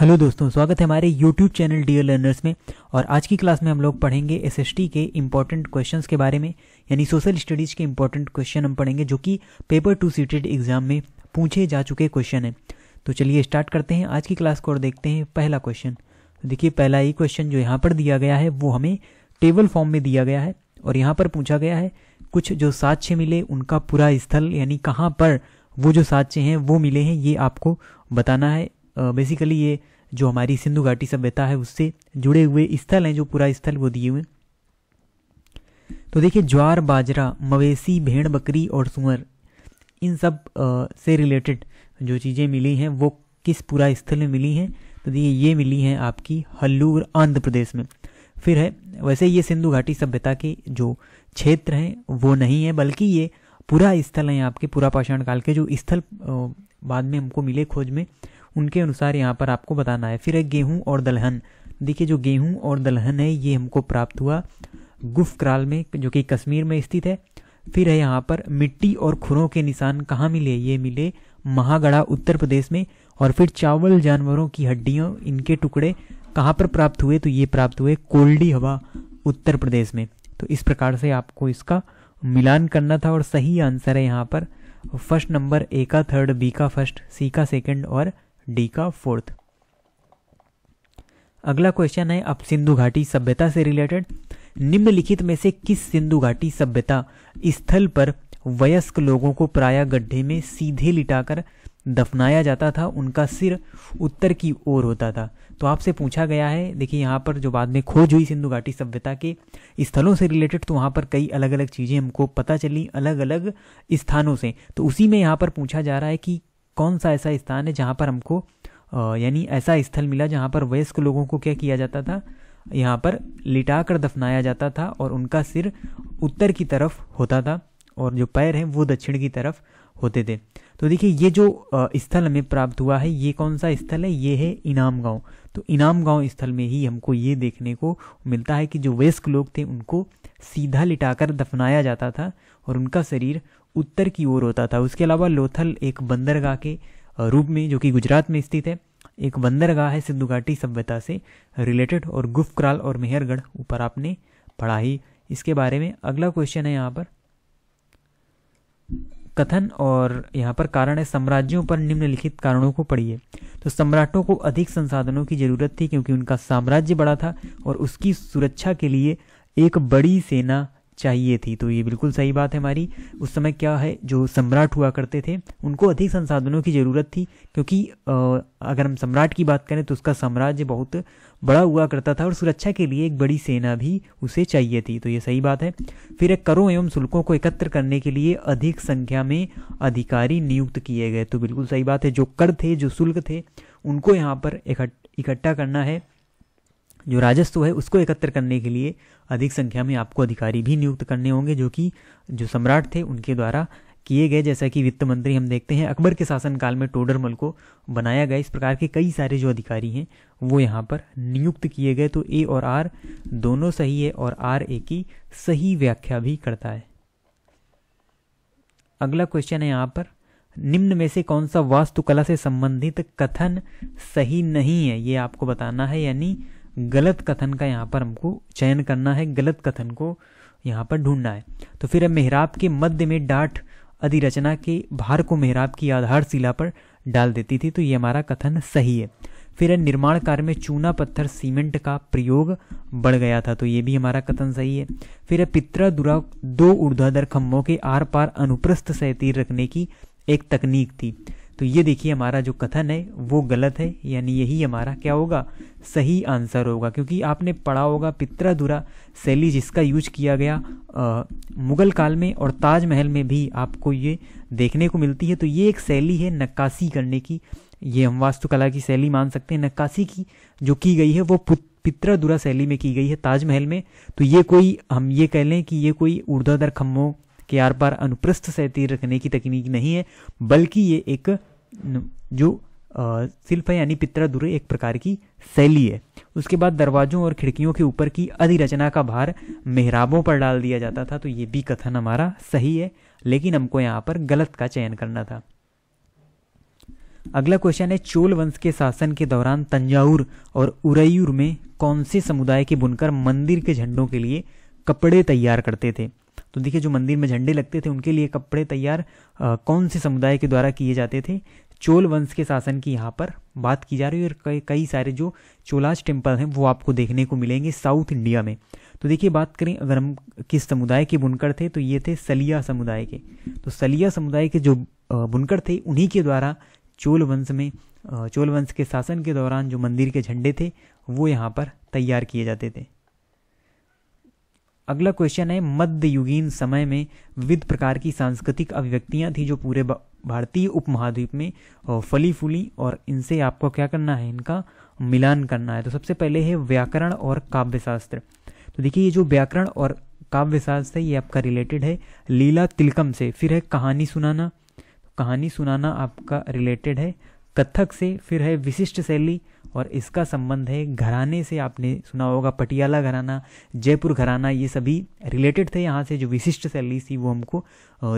hello दोस्तों स्वागत है हमारे यूट्यूब चैनल डियर लर्नर्स में और आज की क्लास में हम लोग पढ़ेंगे एसएसटी के इम्पॉर्टेंट क्वेश्चंस के बारे में यानी सोशल स्टडीज़ के इम्पॉर्टेंट क्वेश्चन हम पढ़ेंगे जो कि पेपर टू सीटेड एग्जाम में पूछे जा चुके क्वेश्चन हैं तो चलिए स्टार्ट करते हैं आज की क्लास को और देखते हैं पहला क्वेश्चन तो देखिए पहला ही क्वेश्चन जो यहाँ पर दिया गया है वो हमें टेबल फॉर्म में दिया गया है और यहाँ पर पूछा गया है कुछ जो साक्ष्य मिले उनका पूरा स्थल यानी कहाँ पर वो जो साक्ष्य हैं वो मिले हैं ये आपको बताना है बेसिकली ये जो हमारी सिंधु घाटी सभ्यता है उससे जुड़े हुए स्थल हैं जो पूरा स्थल वो दिए हुए तो देखिए ज्वार बाजरा मवेशी भेड़ बकरी और सुअर इन सब आ, से रिलेटेड जो चीज़ें मिली हैं वो किस पूरा स्थल में मिली हैं तो देखिए ये मिली हैं आपकी हल्लूर आंध्र प्रदेश में फिर है वैसे ये सिंधु घाटी सभ्यता के जो क्षेत्र हैं वो नहीं है बल्कि ये पूरा स्थल हैं आपके पूरा पाषाण काल के जो स्थल बाद में हमको मिले खोज में उनके अनुसार यहाँ पर आपको बताना है फिर है गेहूँ और दलहन देखिए जो गेहूँ और दलहन है ये हमको प्राप्त हुआ गुफ क्राल में जो कि कश्मीर में स्थित है फिर है यहाँ पर मिट्टी और खुरों के निशान कहाँ मिले ये मिले महागढ़ा उत्तर प्रदेश में और फिर चावल जानवरों की हड्डियों इनके टुकड़े कहाँ पर प्राप्त हुए तो ये प्राप्त हुए कोल्डी हवा उत्तर प्रदेश में तो इस प्रकार से आपको इसका मिलान करना था और सही आंसर है यहाँ पर फर्स्ट नंबर ए का थर्ड बी का फर्स्ट सी का सेकंड और डी का फोर्थ अगला क्वेश्चन है अब सिंधु घाटी सभ्यता से रिलेटेड निम्नलिखित में से किस सिंधु घाटी सभ्यता स्थल पर वयस्क लोगों को प्राय गड्ढे में सीधे लिटाकर दफनाया जाता था उनका सिर उत्तर की ओर होता था तो आपसे पूछा गया है देखिए यहाँ पर जो बाद में खोज हुई सिंधु घाटी सभ्यता के स्थलों से रिलेटेड तो वहाँ पर कई अलग अलग चीज़ें हमको पता चली अलग अलग स्थानों से तो उसी में यहाँ पर पूछा जा रहा है कि कौन सा ऐसा स्थान है जहाँ पर हमको यानी ऐसा स्थल मिला जहाँ पर वयस्क लोगों को क्या किया जाता था यहाँ पर लिटाकर दफनाया जाता था और उनका सिर उत्तर की तरफ होता था और जो पैर हैं वो दक्षिण की तरफ होते थे तो देखिए ये जो स्थल हमें प्राप्त हुआ है ये कौन सा स्थल है ये है इनाम गांव तो इनाम गांव स्थल में ही हमको ये देखने को मिलता है कि जो वयस्क लोग थे उनको सीधा लिटाकर दफनाया जाता था और उनका शरीर उत्तर की ओर होता था उसके अलावा लोथल एक बंदरगाह के रूप में जो कि गुजरात में स्थित है एक बंदरगाह है सिंधु घाटी सभ्यता से रिलेटेड और गुफक्राल और मेहरगढ़ ऊपर आपने पढ़ा ही इसके बारे में अगला क्वेश्चन है यहाँ पर कथन और यहाँ पर कारण है साम्राज्यों पर निम्नलिखित कारणों को पढ़िए तो सम्राटों को अधिक संसाधनों की जरूरत थी क्योंकि उनका साम्राज्य बड़ा था और उसकी सुरक्षा के लिए एक बड़ी सेना चाहिए थी तो ये बिल्कुल सही बात है हमारी उस समय क्या है जो सम्राट हुआ करते थे उनको अधिक संसाधनों की ज़रूरत थी क्योंकि अगर हम सम्राट की बात करें तो उसका साम्राज्य बहुत बड़ा हुआ करता था और सुरक्षा के लिए एक बड़ी सेना भी उसे चाहिए थी तो ये सही बात है फिर एक करों एवं शुल्कों को एकत्र करने के लिए अधिक संख्या में अधिकारी नियुक्त किए गए तो बिल्कुल सही बात है जो कर थे जो शुल्क थे उनको यहाँ पर इकट्ठा करना है जो राजस्व है उसको एकत्र करने के लिए अधिक संख्या में आपको अधिकारी भी नियुक्त करने होंगे जो कि जो सम्राट थे उनके द्वारा किए गए जैसा कि वित्त मंत्री हम देखते हैं अकबर के शासनकाल में टोडरमल को बनाया गया इस प्रकार के कई सारे जो अधिकारी हैं वो यहाँ पर नियुक्त किए गए तो ए और आर दोनों सही है और आर ए की सही व्याख्या भी करता है अगला क्वेश्चन है यहाँ पर निम्न में से कौन सा वास्तुकला से संबंधित कथन सही नहीं है ये आपको बताना है यानी गलत कथन का यहाँ पर हमको चयन करना है गलत कथन को यहाँ पर ढूंढना है तो फिर अब मेहराब के मध्य में डाट अधिरचना के भार को मेहराब की आधारशिला पर डाल देती थी तो ये हमारा कथन सही है फिर निर्माण कार्य में चूना पत्थर सीमेंट का प्रयोग बढ़ गया था तो ये भी हमारा कथन सही है फिर पित्रा दुरा दो ऊर्ध्वाधर खम्भों के आर पार अनुप्रस्थ सहतीर रखने की एक तकनीक थी तो ये देखिए हमारा जो कथन है वो गलत है यानी यही हमारा क्या होगा सही आंसर होगा क्योंकि आपने पढ़ा होगा पित्राधुरा शैली जिसका यूज किया गया आ, मुगल काल में और ताजमहल में भी आपको ये देखने को मिलती है तो ये एक शैली है नक्काशी करने की ये हम वास्तुकला की शैली मान सकते हैं नक्काशी की जो की गई है वो पित्राधुरा शैली में की गई है ताजमहल में तो ये कोई हम ये कह लें कि ये कोई ऊर्ध्वाधर खम्भों कि आर पार अनुप्रस्थ से तीर रखने की तकनीक नहीं है बल्कि ये एक जो शिल्प है यानी पित्रादुरे एक प्रकार की शैली है उसके बाद दरवाजों और खिड़कियों के ऊपर की अधिरचना का भार मेहराबों पर डाल दिया जाता था तो ये भी कथन हमारा सही है लेकिन हमको यहाँ पर गलत का चयन करना था अगला क्वेश्चन है चोल वंश के शासन के दौरान तंजावुर और उरयूर में कौन से समुदाय के बुनकर मंदिर के झंडों के लिए कपड़े तैयार करते थे तो देखिए जो मंदिर में झंडे लगते थे उनके लिए कपड़े तैयार कौन से समुदाय के द्वारा किए जाते थे चोल वंश के शासन की यहाँ पर बात की जा रही है और कई कई सारे जो चोलाज टेम्पल हैं वो आपको देखने को मिलेंगे साउथ इंडिया में तो देखिए बात करें अगर हम किस समुदाय के बुनकर थे तो ये थे सलिया समुदाय के तो सलिया समुदाय के जो बुनकर थे उन्हीं के द्वारा चोल वंश में चोल वंश के शासन के दौरान जो मंदिर के झंडे थे वो यहाँ पर तैयार किए जाते थे अगला क्वेश्चन है मध्ययुगीन समय में विविध प्रकार की सांस्कृतिक अभिव्यक्तियां थी जो पूरे भारतीय उपमहाद्वीप में फली फूली और इनसे आपको क्या करना है इनका मिलान करना है तो सबसे पहले है व्याकरण और काव्यशास्त्र तो देखिए ये जो व्याकरण और काव्यशास्त्र है ये आपका रिलेटेड है लीला तिलकम से फिर है कहानी सुनाना तो कहानी सुनाना आपका रिलेटेड है कथक से फिर है विशिष्ट शैली और इसका संबंध है घराने से आपने सुना होगा पटियाला घराना जयपुर घराना ये सभी रिलेटेड थे यहाँ से जो विशिष्ट शैली थी वो हमको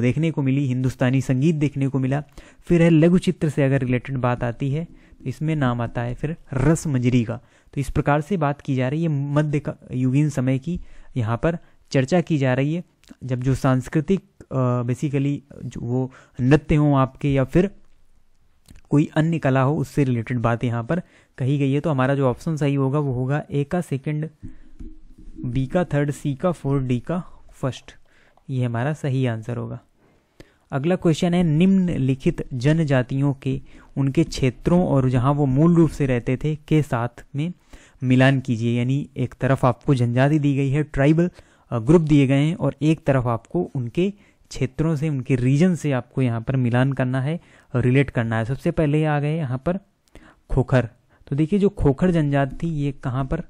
देखने को मिली हिंदुस्तानी संगीत देखने को मिला फिर है लघु चित्र से अगर रिलेटेड बात आती है तो इसमें नाम आता है फिर रस मजरी का तो इस प्रकार से बात की जा रही है मध्य युगीन समय की यहाँ पर चर्चा की जा रही है जब जो सांस्कृतिक बेसिकली जो वो नृत्य हों आपके या फिर कोई अन्य कला हो उससे रिलेटेड बात यहाँ पर कही गई है तो हमारा जो ऑप्शन सही होगा वो होगा ए का सेकंड बी का थर्ड सी का फोर्थ डी का फर्स्ट ये हमारा सही आंसर होगा अगला क्वेश्चन है निम्नलिखित जनजातियों के उनके क्षेत्रों और जहां वो मूल रूप से रहते थे के साथ में मिलान कीजिए यानी एक तरफ आपको जनजाति दी गई है ट्राइबल ग्रुप दिए गए हैं और एक तरफ आपको उनके क्षेत्रों से उनके रीजन से आपको यहाँ पर मिलान करना है और रिलेट करना है सबसे पहले आ गए यहाँ पर खोखर तो देखिए जो खोखर जनजाति थी ये कहाँ पर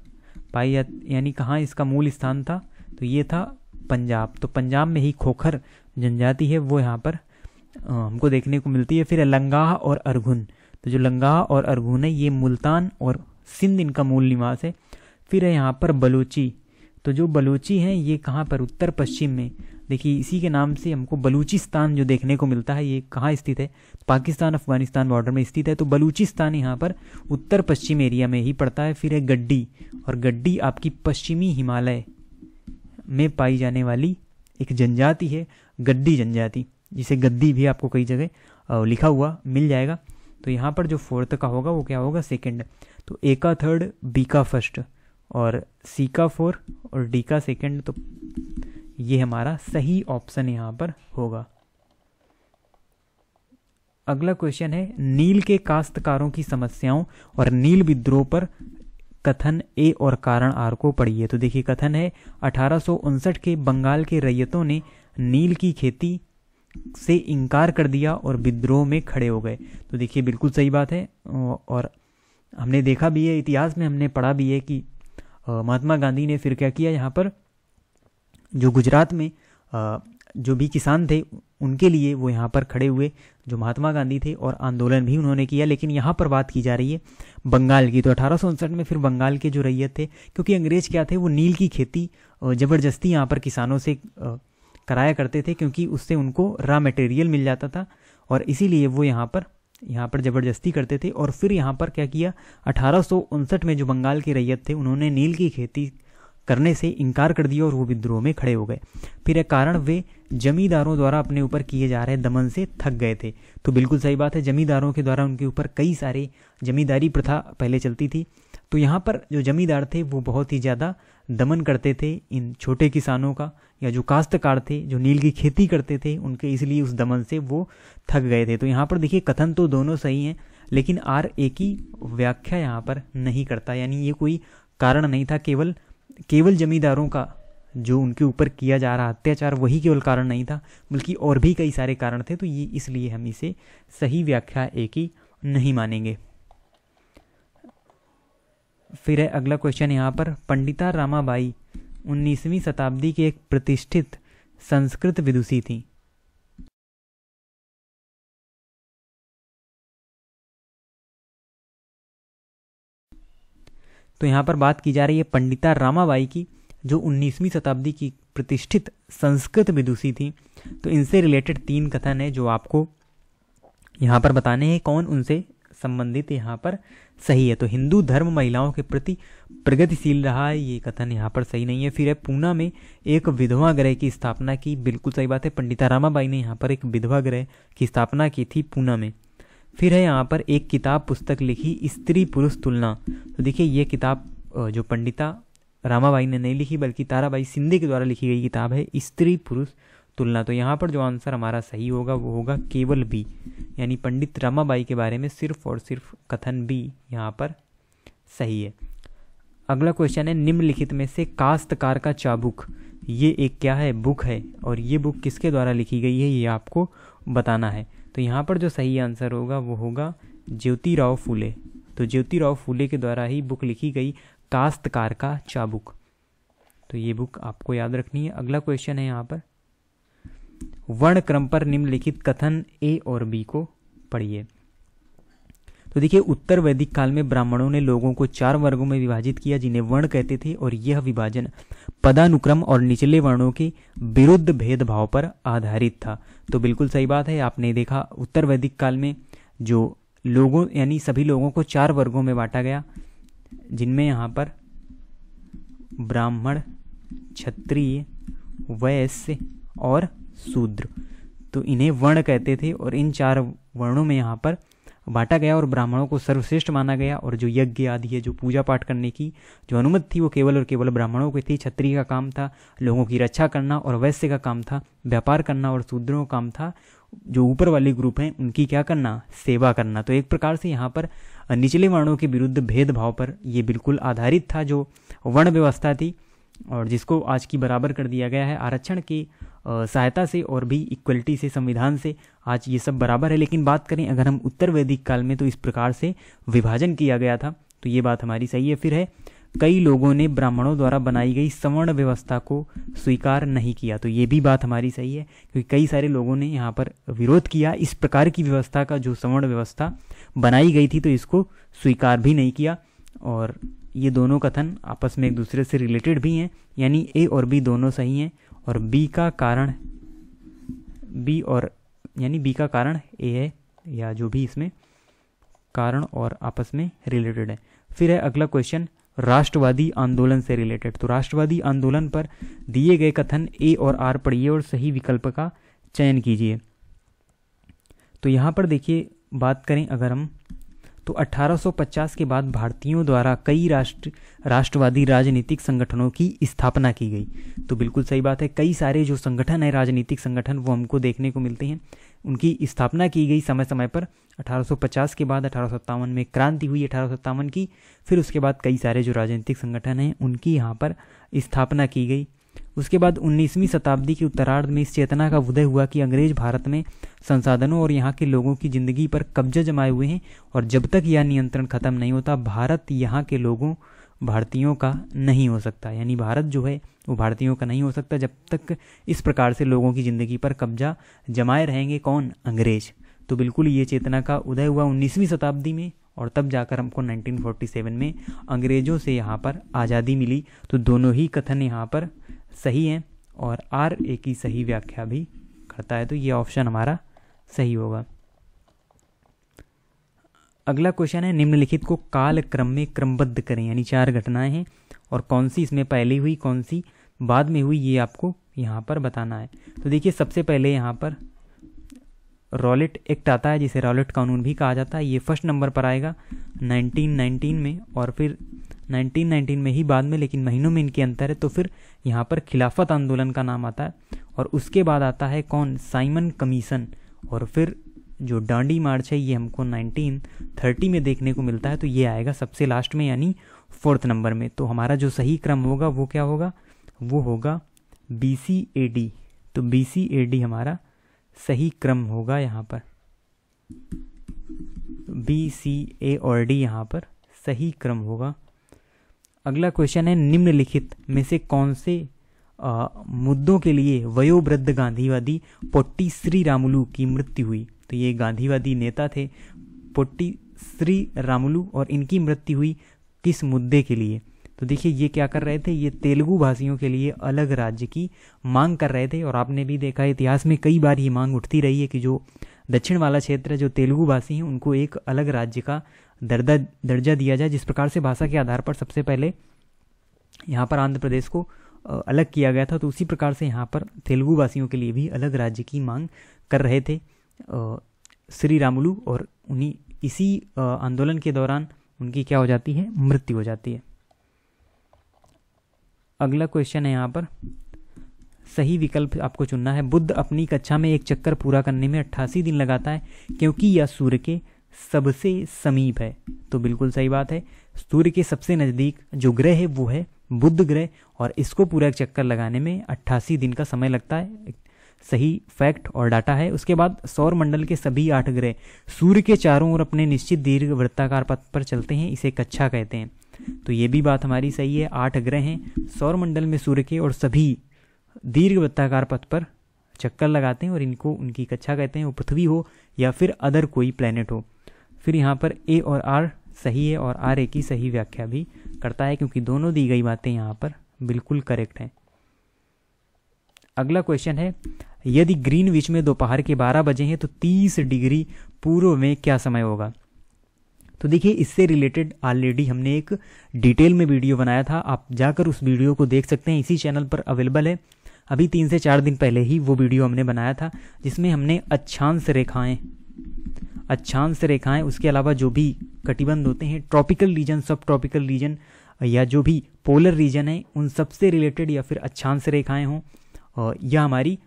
पाई यानी कहाँ इसका मूल स्थान था तो ये था पंजाब तो पंजाब में ही खोखर जनजाति है वो यहाँ पर हमको देखने को मिलती है फिर लंगाह और अर्घुन तो जो लंगाह और अर्घुन है ये मुल्तान और सिंध इनका मूल निवास है फिर है यहाँ पर बलूची तो जो बलूची हैं ये कहाँ पर उत्तर पश्चिम में देखिए इसी के नाम से हमको बलूचिस्तान जो देखने को मिलता है ये कहाँ स्थित है पाकिस्तान अफगानिस्तान बॉर्डर में स्थित है तो बलूचिस्तान यहाँ पर उत्तर पश्चिम एरिया में ही पड़ता है फिर है गड्डी और गड्डी आपकी पश्चिमी हिमालय में पाई जाने वाली एक जनजाति है गड्डी जनजाति जिसे गद्दी भी आपको कई जगह लिखा हुआ मिल जाएगा तो यहाँ पर जो फोर्थ का होगा वो क्या होगा सेकेंड तो एका थर्ड बी का फर्स्ट और सी का फोर और डी का सेकेंड तो ये हमारा सही ऑप्शन यहाँ पर होगा अगला क्वेश्चन है नील के काश्तकारों की समस्याओं और नील विद्रोह पर कथन ए और कारण आर को पढ़िए तो देखिए कथन है अठारह के बंगाल के रैयतों ने नील की खेती से इनकार कर दिया और विद्रोह में खड़े हो गए तो देखिए बिल्कुल सही बात है और हमने देखा भी है इतिहास में हमने पढ़ा भी है कि महात्मा गांधी ने फिर क्या किया यहाँ पर जो गुजरात में जो भी किसान थे उनके लिए वो यहाँ पर खड़े हुए जो महात्मा गांधी थे और आंदोलन भी उन्होंने किया लेकिन यहाँ पर बात की जा रही है बंगाल की तो अठारह में फिर बंगाल के जो रैयत थे क्योंकि अंग्रेज क्या थे वो नील की खेती ज़बरदस्ती यहाँ पर किसानों से कराया करते थे क्योंकि उससे उनको रॉ मटेरियल मिल जाता था और इसीलिए वो यहाँ पर यहाँ पर ज़बरदस्ती करते थे और फिर यहाँ पर क्या किया अठारह में जो बंगाल के रैयत थे उन्होंने नील की खेती करने से इनकार कर दिया और वो विद्रोह में खड़े हो गए फिर एक कारण वे जमींदारों द्वारा अपने ऊपर किए जा रहे दमन से थक गए थे तो बिल्कुल सही बात है जमींदारों के द्वारा उनके ऊपर कई सारे जमींदारी प्रथा पहले चलती थी तो यहाँ पर जो जमींदार थे वो बहुत ही ज़्यादा दमन करते थे इन छोटे किसानों का या जो काश्तकार थे जो नील की खेती करते थे उनके इसलिए उस दमन से वो थक गए थे तो यहाँ पर देखिए कथन तो दोनों सही हैं लेकिन आर ए की व्याख्या यहाँ पर नहीं करता यानी ये कोई कारण नहीं था केवल केवल जमींदारों का जो उनके ऊपर किया जा रहा अत्याचार वही केवल कारण नहीं था बल्कि और भी कई सारे कारण थे तो ये इसलिए हम इसे सही व्याख्या एक ही नहीं मानेंगे फिर है अगला क्वेश्चन यहाँ पर पंडिता रामाबाई 19वीं शताब्दी की एक प्रतिष्ठित संस्कृत विदुषी थी तो यहाँ पर बात की जा रही है पंडिता रामाबाई की जो 19वीं शताब्दी की प्रतिष्ठित संस्कृत विदुषी थी तो इनसे रिलेटेड तीन कथन है जो आपको यहाँ पर बताने हैं कौन उनसे संबंधित यहाँ पर सही है तो हिंदू धर्म महिलाओं के प्रति प्रगतिशील रहा है ये कथन यहाँ पर सही नहीं है फिर है पूना में एक विधवा ग्रह की स्थापना की बिल्कुल सही बात है पंडिता रामाबाई ने यहाँ पर एक विधवा ग्रह की स्थापना की थी पूना में फिर है यहाँ पर एक किताब पुस्तक लिखी स्त्री पुरुष तुलना तो देखिए ये किताब जो पंडिता रामाबाई ने नहीं लिखी बल्कि ताराबाई सिंधे के द्वारा लिखी गई किताब है स्त्री पुरुष तुलना तो यहाँ पर जो आंसर हमारा सही होगा वो होगा केवल बी यानी पंडित रमाबाई के बारे में सिर्फ और सिर्फ कथन बी यहाँ पर सही है अगला क्वेश्चन है निम्नलिखित में से काश्तकार का चाबुक ये एक क्या है बुक है और ये बुक किसके द्वारा लिखी गई है ये आपको बताना है तो यहाँ पर जो सही आंसर होगा वो होगा ज्योतिराव फूले तो ज्योतिराव फूले के द्वारा ही बुक लिखी गई काश्तकार का चाबुक तो ये बुक आपको याद रखनी है अगला क्वेश्चन है यहाँ पर वर्ण क्रम पर निम्नलिखित कथन ए और बी को पढ़िए तो देखिए उत्तर वैदिक काल में ब्राह्मणों ने लोगों को चार वर्गों में विभाजित किया जिन्हें वर्ण कहते थे और यह विभाजन पदानुक्रम और निचले वर्णों के विरुद्ध भेदभाव पर आधारित था तो बिल्कुल सही बात है आपने देखा उत्तर वैदिक काल में जो लोगों यानी सभी लोगों को चार वर्गों में बांटा गया जिनमें यहाँ पर ब्राह्मण क्षत्रिय वैश्य और शूद्र तो इन्हें वर्ण कहते थे और इन चार वर्णों में यहाँ पर बांटा गया और ब्राह्मणों को सर्वश्रेष्ठ माना गया और जो यज्ञ आदि है जो पूजा पाठ करने की जो अनुमति थी वो केवल और केवल ब्राह्मणों की थी छत्री का काम था लोगों की रक्षा करना और वैश्य का काम था व्यापार करना और शूद्रों का काम था जो ऊपर वाले ग्रुप हैं उनकी क्या करना सेवा करना तो एक प्रकार से यहाँ पर निचले वर्णों के विरुद्ध भेदभाव पर ये बिल्कुल आधारित था जो वर्ण व्यवस्था थी और जिसको आज की बराबर कर दिया गया है आरक्षण की सहायता से और भी इक्वलिटी से संविधान से आज ये सब बराबर है लेकिन बात करें अगर हम उत्तर वैदिक काल में तो इस प्रकार से विभाजन किया गया था तो ये बात हमारी सही है फिर है कई लोगों ने ब्राह्मणों द्वारा बनाई गई सवर्ण व्यवस्था को स्वीकार नहीं किया तो ये भी बात हमारी सही है क्योंकि कई सारे लोगों ने यहाँ पर विरोध किया इस प्रकार की व्यवस्था का जो सवर्ण व्यवस्था बनाई गई थी तो इसको स्वीकार भी नहीं किया और ये दोनों कथन आपस में एक दूसरे से रिलेटेड भी हैं यानी ए और बी दोनों सही हैं और बी का कारण बी और यानी बी का कारण ए है या जो भी इसमें कारण और आपस में रिलेटेड है फिर है अगला क्वेश्चन राष्ट्रवादी आंदोलन से रिलेटेड तो राष्ट्रवादी आंदोलन पर दिए गए कथन ए और आर पढ़िए और सही विकल्प का चयन कीजिए तो यहाँ पर देखिए बात करें अगर हम तो 1850 के बाद भारतीयों द्वारा कई राष्ट्र राष्ट्रवादी राजनीतिक संगठनों की स्थापना की गई तो बिल्कुल सही बात है कई सारे जो संगठन हैं राजनीतिक संगठन वो हमको देखने को मिलते हैं उनकी स्थापना की गई समय समय पर 1850 के बाद अठारह में क्रांति हुई अठारह की फिर उसके बाद कई सारे जो राजनीतिक संगठन हैं उनकी यहाँ पर स्थापना की गई उसके बाद 19वीं शताब्दी के उत्तरार्ध में इस चेतना का उदय हुआ कि अंग्रेज भारत में संसाधनों और यहाँ के लोगों की जिंदगी पर कब्जा जमाए हुए हैं और जब तक यह नियंत्रण खत्म नहीं होता भारत यहाँ के लोगों भारतीयों का नहीं हो सकता यानी भारत जो है वो भारतीयों का नहीं हो सकता जब तक इस प्रकार से लोगों की ज़िंदगी पर कब्जा जमाए रहेंगे कौन अंग्रेज तो बिल्कुल ये चेतना का उदय हुआ उन्नीसवीं शताब्दी में और तब जाकर हमको 1947 में अंग्रेज़ों से यहाँ पर आज़ादी मिली तो दोनों ही कथन यहाँ पर सही हैं और आर ए की सही व्याख्या भी करता है तो ये ऑप्शन हमारा सही होगा अगला क्वेश्चन है निम्नलिखित को काल क्रम में क्रमबद्ध करें यानी चार घटनाएं हैं और कौन सी इसमें पहले हुई कौन सी बाद में हुई ये आपको यहाँ पर बताना है तो देखिए सबसे पहले यहाँ पर रॉलेट एक्ट आता है जिसे रॉलेट कानून भी कहा जाता है ये फर्स्ट नंबर पर आएगा 1919 में और फिर 1919 में ही बाद में लेकिन महीनों में इनके अंतर है तो फिर यहाँ पर खिलाफत आंदोलन का नाम आता है और उसके बाद आता है कौन साइमन कमीशन और फिर जो डांडी मार्च है ये हमको 1930 में देखने को मिलता है तो ये आएगा सबसे लास्ट में यानी फोर्थ नंबर में तो हमारा जो सही क्रम होगा वो क्या होगा वो होगा बी सी ए डी तो बी सी ए डी हमारा सही क्रम होगा यहाँ पर बी सी ए और डी यहाँ पर सही क्रम होगा अगला क्वेश्चन है निम्नलिखित में से कौन से आ, मुद्दों के लिए वयोवृद्ध गांधीवादी पोट्टी श्री रामुलू की मृत्यु हुई तो ये गांधीवादी नेता थे पोट्टी श्री रामुलू और इनकी मृत्यु हुई किस मुद्दे के लिए तो देखिए ये क्या कर रहे थे ये तेलुगु भाषियों के लिए अलग राज्य की मांग कर रहे थे और आपने भी देखा इतिहास में कई बार ये मांग उठती रही है कि जो दक्षिण वाला क्षेत्र है जो तेलुगु भाषी हैं उनको एक अलग राज्य का दर्जा दर्जा दिया जाए जिस प्रकार से भाषा के आधार पर सबसे पहले यहाँ पर आंध्र प्रदेश को अलग किया गया था तो उसी प्रकार से यहाँ पर तेलुगु वासियों के लिए भी अलग राज्य की मांग कर रहे थे श्री रामुलू और उन्हीं इसी आंदोलन के दौरान उनकी क्या हो जाती है मृत्यु हो जाती है अगला क्वेश्चन है यहाँ पर सही विकल्प आपको चुनना है बुद्ध अपनी कक्षा में एक चक्कर पूरा करने में अट्ठासी दिन लगाता है क्योंकि यह सूर्य के सबसे समीप है तो बिल्कुल सही बात है सूर्य के सबसे नज़दीक जो ग्रह है वो है बुद्ध ग्रह और इसको पूरा एक चक्कर लगाने में अट्ठासी दिन का समय लगता है सही फैक्ट और डाटा है उसके बाद सौर मंडल के सभी आठ ग्रह सूर्य के चारों ओर अपने निश्चित दीर्घ वृत्ताकार पथ पर चलते हैं इसे कच्छा कहते हैं तो ये भी बात हमारी सही है आठ ग्रह हैं मंडल में सूर्य के और सभी दीर्घ वृत्ताकार पथ पर चक्कर लगाते हैं और इनको उनकी कक्षा कहते हैं वो पृथ्वी हो या फिर अदर कोई प्लेनेट हो फिर यहाँ पर ए और आर सही है और आर ए की सही व्याख्या भी करता है क्योंकि दोनों दी गई बातें यहाँ पर बिल्कुल करेक्ट हैं अगला क्वेश्चन है यदि ग्रीनविच में दोपहर के 12 बजे हैं तो 30 डिग्री पूर्व में क्या समय होगा तो देखिए इससे रिलेटेड ऑलरेडी हमने एक डिटेल में वीडियो बनाया था आप जाकर उस वीडियो को देख सकते हैं इसी चैनल पर अवेलेबल है अभी तीन से चार दिन पहले ही वो वीडियो हमने बनाया था जिसमें हमने अच्छांश रेखाएं अच्छांश रेखाएं उसके अलावा जो भी कटिबंध होते हैं tropical region subtropical region या जो भी पोलर रीजन है उन सब से रिलेटेड या फिर अच्छांश रेखाएं हों या हमारी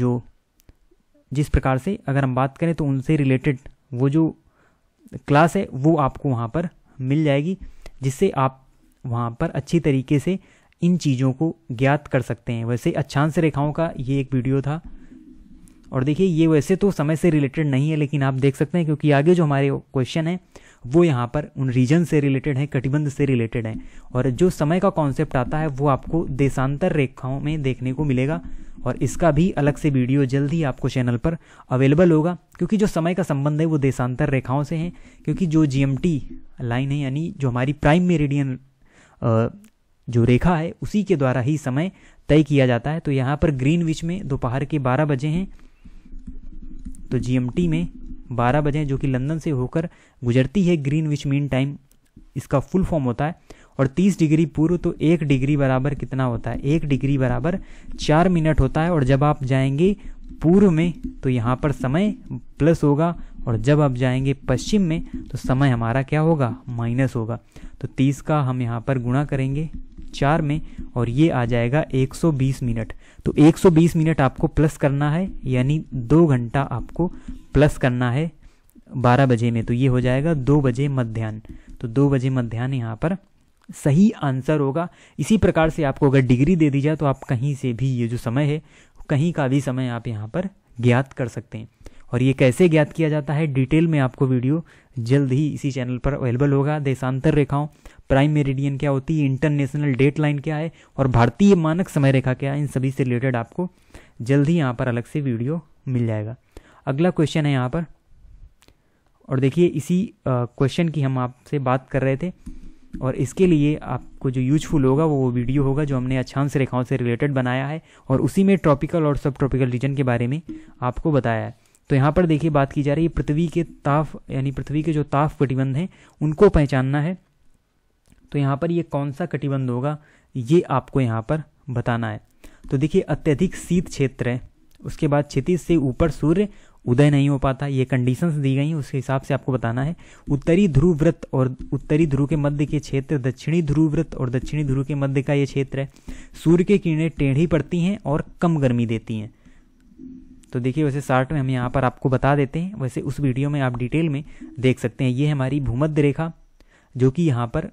जो जिस प्रकार से अगर हम बात करें तो उनसे रिलेटेड वो जो क्लास है वो आपको वहाँ पर मिल जाएगी जिससे आप वहाँ पर अच्छी तरीके से इन चीज़ों को ज्ञात कर सकते हैं वैसे अच्छांश रेखाओं का ये एक वीडियो था और देखिए ये वैसे तो समय से रिलेटेड नहीं है लेकिन आप देख सकते हैं क्योंकि आगे जो हमारे क्वेश्चन हैं वो यहाँ पर उन रीजन से रिलेटेड हैं कटिबंध से रिलेटेड हैं और जो समय का कॉन्सेप्ट आता है वो आपको देशांतर रेखाओं में देखने को मिलेगा और इसका भी अलग से वीडियो जल्द ही आपको चैनल पर अवेलेबल होगा क्योंकि जो समय का संबंध है वो देशांतर रेखाओं से है क्योंकि जो जी लाइन है यानी जो हमारी प्राइम मेरिडियन जो रेखा है उसी के द्वारा ही समय तय किया जाता है तो यहाँ पर ग्रीन विच में दोपहर के बारह बजे हैं तो जीएमटी में बारह बजे जो कि लंदन से होकर गुजरती है ग्रीन विच मीन टाइम इसका फुल फॉर्म होता है और 30 डिग्री पूर्व तो एक डिग्री बराबर कितना होता है एक डिग्री बराबर चार मिनट होता है और जब आप जाएंगे पूर्व में तो यहाँ पर समय प्लस होगा और जब आप जाएंगे पश्चिम में तो समय हमारा क्या होगा माइनस होगा तो 30 का हम यहाँ पर गुणा करेंगे चार में और ये आ जाएगा 120 मिनट तो 120 मिनट आपको प्लस करना है यानी दो घंटा आपको प्लस करना है 12 बजे में तो ये हो जाएगा दो बजे मध्यान्ह तो दो बजे मध्यान्ह यहाँ पर सही आंसर होगा इसी प्रकार से आपको अगर डिग्री दे दी जाए तो आप कहीं से भी ये जो समय है कहीं का भी समय आप यहाँ पर ज्ञात कर सकते हैं और ये कैसे ज्ञात किया जाता है डिटेल में आपको वीडियो जल्द ही इसी चैनल पर अवेलेबल होगा देशांतर रेखाओं प्राइम मेरिडियन क्या होती है इंटरनेशनल डेट लाइन क्या है और भारतीय मानक समय रेखा क्या है इन सभी से रिलेटेड आपको जल्द ही यहाँ पर अलग से वीडियो मिल जाएगा अगला क्वेश्चन है यहाँ पर और देखिए इसी क्वेश्चन की हम आपसे बात कर रहे थे और इसके लिए आपको जो यूजफुल होगा वो वीडियो होगा जो हमने अच्छांश रेखाओं से रिलेटेड बनाया है और उसी में ट्रॉपिकल और सब ट्रॉपिकल रीजन के बारे में आपको बताया है तो यहाँ पर देखिए बात की जा रही है पृथ्वी के ताप यानी पृथ्वी के जो ताप प्रतिबंध हैं उनको पहचानना है तो यहाँ पर ये कौन सा कटिबंध होगा ये आपको यहाँ पर बताना है तो देखिए अत्यधिक शीत क्षेत्र है उसके बाद क्षति से ऊपर सूर्य उदय नहीं हो पाता ये कंडीशंस दी गई हैं उसके हिसाब से आपको बताना है उत्तरी ध्रुव व्रत और उत्तरी ध्रुव के मध्य के क्षेत्र दक्षिणी ध्रुव व्रत और दक्षिणी ध्रुव के मध्य का ये क्षेत्र है सूर्य के किरणें टेढ़ी पड़ती हैं और कम गर्मी देती हैं तो देखिए वैसे शार्ट में हम यहाँ पर आपको बता देते हैं वैसे उस वीडियो में आप डिटेल में देख सकते हैं ये हमारी भूमध्य रेखा जो कि यहाँ पर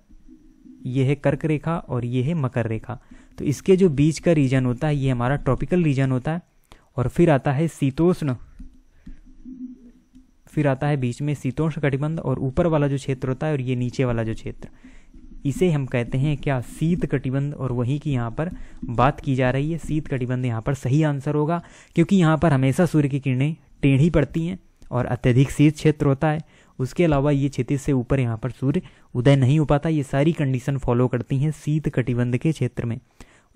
ये है कर्क रेखा और ये है मकर रेखा तो इसके जो बीच का रीजन होता है ये हमारा ट्रॉपिकल रीजन होता है और फिर आता है शीतोष्ण फिर आता है बीच में शीतोष्ण कटिबंध और ऊपर वाला जो क्षेत्र होता है और ये नीचे वाला जो क्षेत्र इसे हम कहते हैं क्या शीत कटिबंध और वहीं की यहाँ पर बात की जा रही है शीत कटिबंध यहाँ पर सही आंसर होगा क्योंकि यहाँ पर हमेशा सूर्य की किरणें टेढ़ी पड़ती हैं और अत्यधिक शीत क्षेत्र होता है उसके अलावा ये क्षेत्र से ऊपर यहाँ पर सूर्य उदय नहीं हो पाता ये सारी कंडीशन फॉलो करती हैं शीत कटिबंध के क्षेत्र में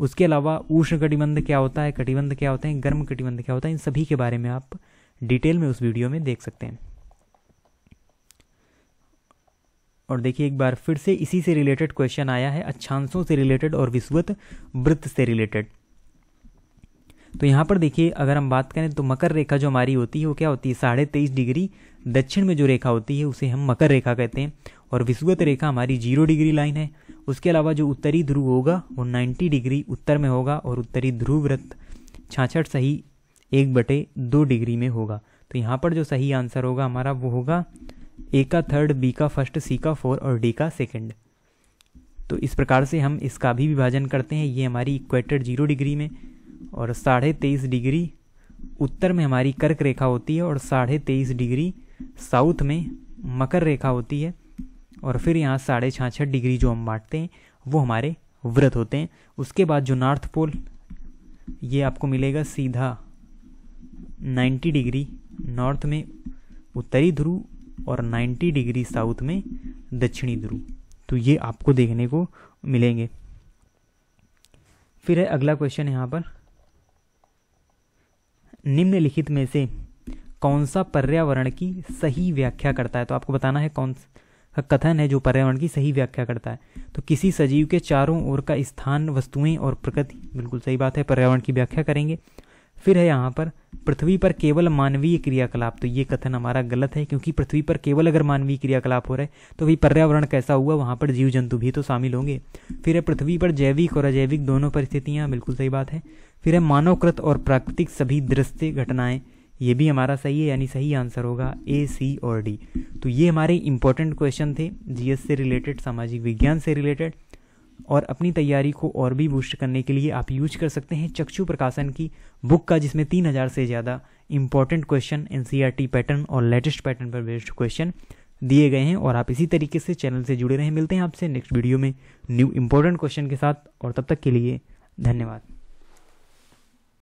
उसके अलावा उष्ण कटिबंध क्या होता है कटिबंध क्या होते हैं गर्म कटिबंध क्या होता है इन सभी के बारे में आप डिटेल में उस वीडियो में देख सकते हैं और देखिए एक बार फिर से इसी से रिलेटेड क्वेश्चन आया है अच्छांशों से रिलेटेड और विश्वत वृत्त से रिलेटेड तो यहाँ पर देखिए अगर हम बात करें तो मकर रेखा जो हमारी होती है वो क्या होती है साढ़े तेईस डिग्री दक्षिण में जो रेखा होती है उसे हम मकर रेखा कहते हैं और विषुवत रेखा हमारी जीरो डिग्री लाइन है उसके अलावा जो उत्तरी ध्रुव होगा वो नाइन्टी डिग्री उत्तर में होगा और उत्तरी ध्रुव व्रत छाछठ सही एक बटे दो डिग्री में होगा तो यहाँ पर जो सही आंसर होगा हमारा वो होगा ए का थर्ड बी का फर्स्ट सी का फोर और डी का सेकेंड तो इस प्रकार से हम इसका भी विभाजन करते हैं ये हमारी इक्वेटेड जीरो डिग्री में और साढ़े तेईस डिग्री उत्तर में हमारी कर्क रेखा होती है और साढ़े तेईस डिग्री साउथ में मकर रेखा होती है और फिर यहाँ साढ़े छाछठ डिग्री जो हम बांटते हैं वो हमारे व्रत होते हैं उसके बाद जो नॉर्थ पोल ये आपको मिलेगा सीधा 90 डिग्री नॉर्थ में उत्तरी ध्रुव और 90 डिग्री साउथ में दक्षिणी ध्रुव तो ये आपको देखने को मिलेंगे फिर है अगला क्वेश्चन यहाँ पर निम्नलिखित में से कौन सा पर्यावरण की सही व्याख्या करता है तो आपको बताना है कौन सा कथन है जो पर्यावरण की सही व्याख्या करता है तो किसी सजीव के चारों ओर का स्थान वस्तुएं और प्रकृति बिल्कुल सही बात है पर्यावरण की व्याख्या करेंगे फिर है यहाँ पर पृथ्वी पर केवल मानवीय क्रियाकलाप तो ये कथन हमारा गलत है क्योंकि पृथ्वी पर केवल अगर मानवीय क्रियाकलाप हो रहा है तो भाई पर्यावरण कैसा हुआ वहाँ पर जीव जंतु भी तो शामिल होंगे फिर है पृथ्वी पर जैविक और अजैविक दोनों परिस्थितियाँ बिल्कुल सही बात है फिर है मानवकृत और प्राकृतिक सभी दृश्य घटनाएं ये भी हमारा सही है यानी सही आंसर होगा ए सी और डी तो ये हमारे इंपॉर्टेंट क्वेश्चन थे जीएस से रिलेटेड सामाजिक विज्ञान से रिलेटेड और अपनी तैयारी को और भी बूस्ट करने के लिए आप यूज कर सकते हैं चक्षु प्रकाशन की बुक का जिसमें तीन हज़ार से ज़्यादा इंपॉर्टेंट क्वेश्चन एन पैटर्न और लेटेस्ट पैटर्न पर बेस्ड क्वेश्चन दिए गए हैं और आप इसी तरीके से चैनल से जुड़े रहें मिलते हैं आपसे नेक्स्ट वीडियो में न्यू इंपॉर्टेंट क्वेश्चन के साथ और तब तक के लिए धन्यवाद